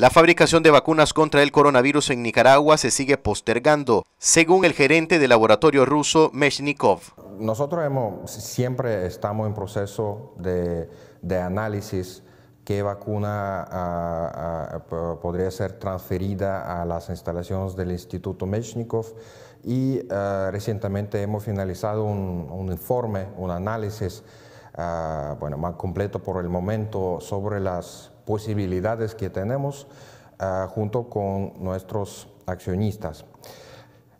La fabricación de vacunas contra el coronavirus en Nicaragua se sigue postergando, según el gerente del laboratorio ruso Meshnikov. Nosotros hemos, siempre estamos en proceso de, de análisis qué vacuna ah, ah, podría ser transferida a las instalaciones del Instituto Meshnikov y ah, recientemente hemos finalizado un, un informe, un análisis Ah, bueno, más completo por el momento sobre las posibilidades que tenemos ah, junto con nuestros accionistas.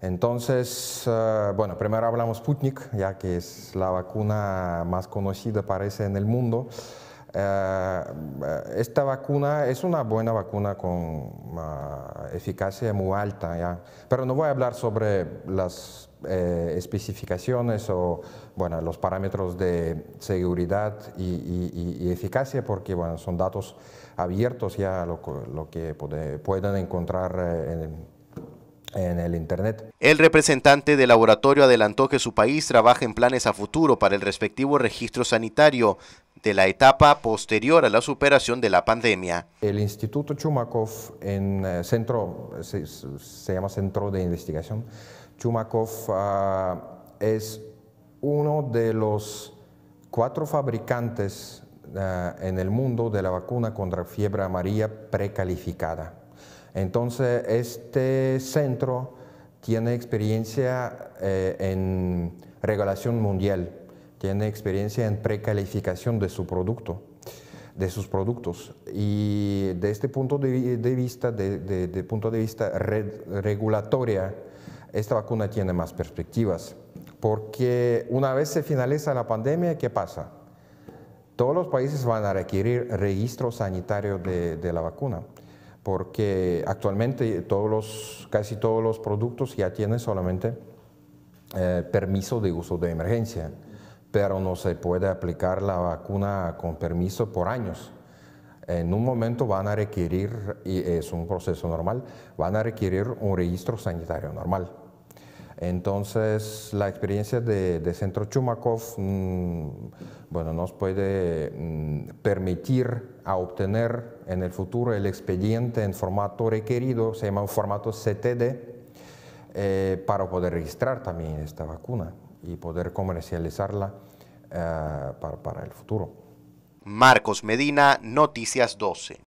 Entonces, ah, bueno, primero hablamos Putnik ya que es la vacuna más conocida, parece, en el mundo. Eh, esta vacuna es una buena vacuna con ah, eficacia muy alta, ¿ya? pero no voy a hablar sobre las eh, especificaciones o bueno, los parámetros de seguridad y, eficacia, porque bueno, son datos abiertos ya lo, que pueden encontrar eh, en, en el Internet. El representante del laboratorio adelantó que su país trabaja en planes a futuro para el respectivo registro sanitario de la etapa posterior a la superación de la pandemia. El Instituto Chumakov, en eh, centro, se, llama Centro de Investigación, Chumakov ah, es uno de los cuatro fabricantes ah, en el mundo de la vacuna contra fiebre amarilla precalificada. Entonces, este centro tiene experiencia eh, en regulación mundial, tiene experiencia en precalificación de su producto de sus productos y de este punto de, vista, de, punto de vista regulatoria, esta vacuna tiene más perspectivas, porque una vez se finaliza la pandemia, ¿qué pasa? Todos los países van a requerir registro sanitario de la vacuna porque actualmente casi todos los productos ya tienen solamente eh, permiso de uso de emergencia, pero no se puede aplicar la vacuna con permiso por años. En un momento van a requerir, y es un proceso normal, van a requerir un registro sanitario normal. Entonces, la experiencia de, Centro Chumakov mm, nos puede mm, permitir obtener en el futuro el expediente en formato requerido, se llama un formato CTD, eh, para poder registrar también esta vacuna y poder comercializarla eh, para, para el futuro. Marcos Medina, Noticias 12.